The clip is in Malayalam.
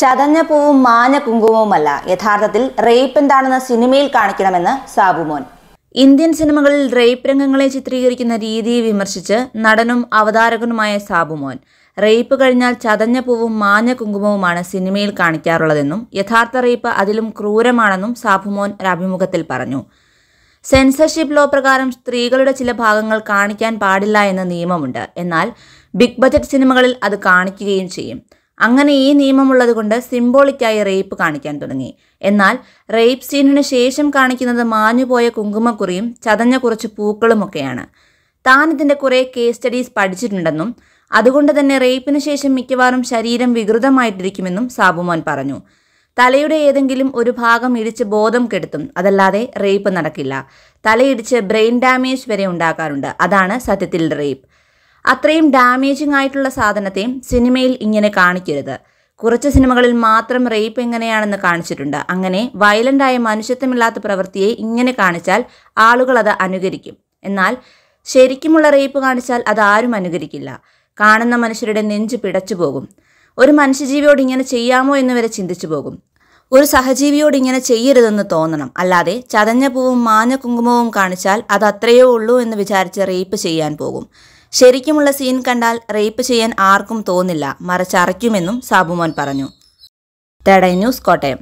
ചതഞ്ഞ പൂവും മാഞ്ഞ കുങ്കുമവുമല്ല യഥാർത്ഥത്തിൽ റേപ്പ് എന്താണെന്ന് സിനിമയിൽ കാണിക്കണമെന്ന് സാബുമോൻ ഇന്ത്യൻ സിനിമകളിൽ റേപ്പ് രംഗങ്ങളെ ചിത്രീകരിക്കുന്ന രീതിയെ വിമർശിച്ച് നടനും അവതാരകനുമായ സാബുമോൻ റേപ്പ് കഴിഞ്ഞാൽ ചതഞ്ഞ പൂവും മാഞ്ഞ കുങ്കുമവുമാണ് സിനിമയിൽ കാണിക്കാറുള്ളതെന്നും യഥാർത്ഥ റേപ്പ് അതിലും ക്രൂരമാണെന്നും സാബുമോൻ അഭിമുഖത്തിൽ പറഞ്ഞു സെൻസർഷിപ്പ് ലോ പ്രകാരം സ്ത്രീകളുടെ ചില ഭാഗങ്ങൾ കാണിക്കാൻ പാടില്ല എന്ന നിയമമുണ്ട് എന്നാൽ ബിഗ് ബജറ്റ് സിനിമകളിൽ അത് കാണിക്കുകയും ചെയ്യും അങ്ങനെ ഈ നിയമമുള്ളതുകൊണ്ട് സിംബോളിക്കായി റേപ്പ് കാണിക്കാൻ തുടങ്ങി എന്നാൽ റേപ്പ് സീനിന് ശേഷം കാണിക്കുന്നത് മാഞ്ഞുപോയ കുങ്കുമക്കുറിയും ചതഞ്ഞ കുറച്ച് പൂക്കളുമൊക്കെയാണ് താൻ ഇതിൻ്റെ കുറേ കേസ് സ്റ്റഡീസ് പഠിച്ചിട്ടുണ്ടെന്നും അതുകൊണ്ട് തന്നെ റേപ്പിന് ശേഷം മിക്കവാറും ശരീരം വികൃതമായിട്ടിരിക്കുമെന്നും സാബുമോൻ പറഞ്ഞു തലയുടെ ഏതെങ്കിലും ഒരു ഭാഗം ഇടിച്ച് ബോധം കെടുത്തും അതല്ലാതെ റേപ്പ് നടക്കില്ല തലയിടിച്ച് ബ്രെയിൻ ഡാമേജ് വരെ ഉണ്ടാക്കാറുണ്ട് അതാണ് സത്യത്തിൽ റേപ്പ് അത്രയും ഡാമേജിംഗ് ആയിട്ടുള്ള സാധനത്തെ സിനിമയിൽ ഇങ്ങനെ കാണിക്കരുത് കുറച്ച് സിനിമകളിൽ മാത്രം റേപ്പ് എങ്ങനെയാണെന്ന് കാണിച്ചിട്ടുണ്ട് അങ്ങനെ വയലൻ്റായ മനുഷ്യത്വമില്ലാത്ത പ്രവൃത്തിയെ ഇങ്ങനെ കാണിച്ചാൽ ആളുകൾ അത് അനുകരിക്കും എന്നാൽ ശരിക്കുമുള്ള റേപ്പ് കാണിച്ചാൽ അത് ആരും അനുകരിക്കില്ല കാണുന്ന മനുഷ്യരുടെ നെഞ്ച് പിടച്ചു പോകും ഒരു മനുഷ്യജീവിയോട് ഇങ്ങനെ ചെയ്യാമോ എന്ന് വരെ ചിന്തിച്ചു പോകും ഒരു സഹജീവിയോട് ഇങ്ങനെ ചെയ്യരുതെന്ന് തോന്നണം അല്ലാതെ ചതഞ്ഞ പൂവും മാഞ്ഞ കുങ്കുമവും കാണിച്ചാൽ അത് അത്രയേ ഉള്ളൂ എന്ന് വിചാരിച്ച് റേപ്പ് ചെയ്യാൻ പോകും ശരിക്കുമുള്ള സീൻ കണ്ടാൽ റേപ്പ് ചെയ്യാൻ ആർക്കും തോന്നില്ല മറച്ചറയ്ക്കുമെന്നും സാബുമോൻ പറഞ്ഞു തേടൈ ന്യൂസ് കോട്ടയം